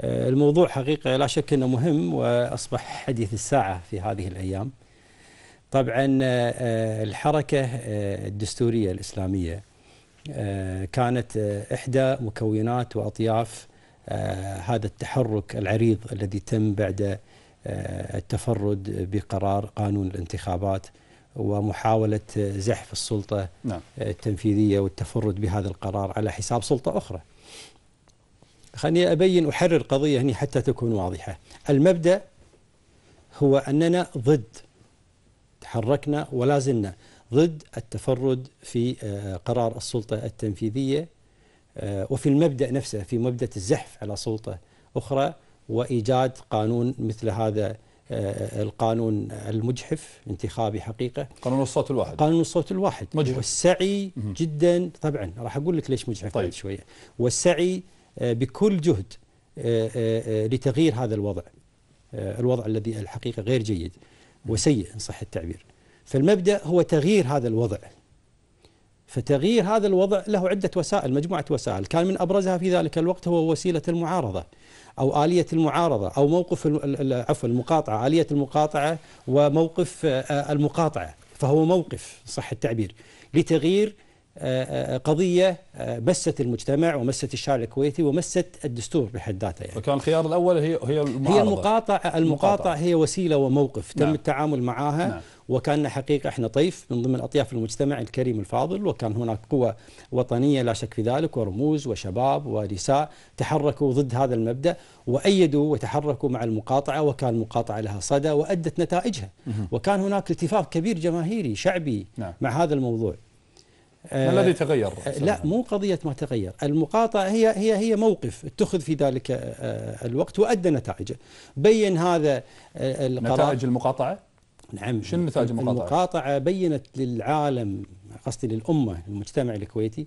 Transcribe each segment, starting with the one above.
آه، الموضوع حقيقة لا شك أنه مهم وأصبح حديث الساعة في هذه الأيام طبعا آه، آه، الحركة الدستورية الإسلامية كانت إحدى مكونات وأطياف هذا التحرك العريض الذي تم بعد التفرد بقرار قانون الانتخابات ومحاولة زحف السلطة نعم. التنفيذية والتفرد بهذا القرار على حساب سلطة أخرى خليني أبين أحرر قضية هنا حتى تكون واضحة المبدأ هو أننا ضد تحركنا ولا زلنا ضد التفرد في آه، قرار السلطة التنفيذية آه، وفي المبدأ نفسه في مبدأ الزحف على سلطة أخرى وإيجاد قانون مثل هذا آه، القانون المجحف انتخابي حقيقة قانون الصوت الواحد قانون الصوت الواحد مجحف والسعي جدا طبعا راح أقول لك ليش مجحف طيب. شوية والسعي آه، بكل جهد آه، آه، لتغيير هذا الوضع الوضع الذي الحقيقة غير جيد وسيء إن صح التعبير فالمبدأ هو تغيير هذا الوضع فتغيير هذا الوضع له عدة وسائل مجموعة وسائل كان من أبرزها في ذلك الوقت هو وسيلة المعارضة أو آلية المعارضة أو موقف عفوا المقاطعة آلية المقاطعة وموقف المقاطعة فهو موقف صح التعبير لتغيير آه، آه، قضية آه، مست المجتمع ومست الشارع الكويتي ومست الدستور بحد ذاته يعني. فكان الخيار الأول هي هي المعارضة. هي المقاطعة المقاطعة هي وسيلة وموقف تم نعم. التعامل معها نعم. وكان حقيقة احنا طيف من ضمن أطياف المجتمع الكريم الفاضل وكان هناك قوة وطنية لا شك في ذلك ورموز وشباب ونساء تحركوا ضد هذا المبدأ وأيدوا وتحركوا مع المقاطعة وكان المقاطعة لها صدى وأدت نتائجها وكان هناك التفاف كبير جماهيري شعبي نعم. مع هذا الموضوع ما آه، الذي تغير؟ آه، لا مو قضية ما تغير، المقاطعة هي هي هي موقف اتخذ في ذلك آه، الوقت وأدى نتائجه. بين هذا القرار نتائج المقاطعة؟ نعم شنو نتائج المقاطعة؟ المقاطعة بينت للعالم قصدي للأمة المجتمع الكويتي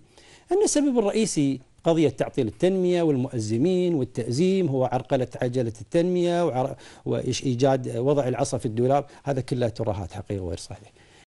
أن السبب الرئيسي قضية تعطيل التنمية والمؤزمين والتأزيم هو عرقلة عجلة التنمية وإيجاد وضع العصا في الدولاب هذا كله ترهات حقيقة غير صحيح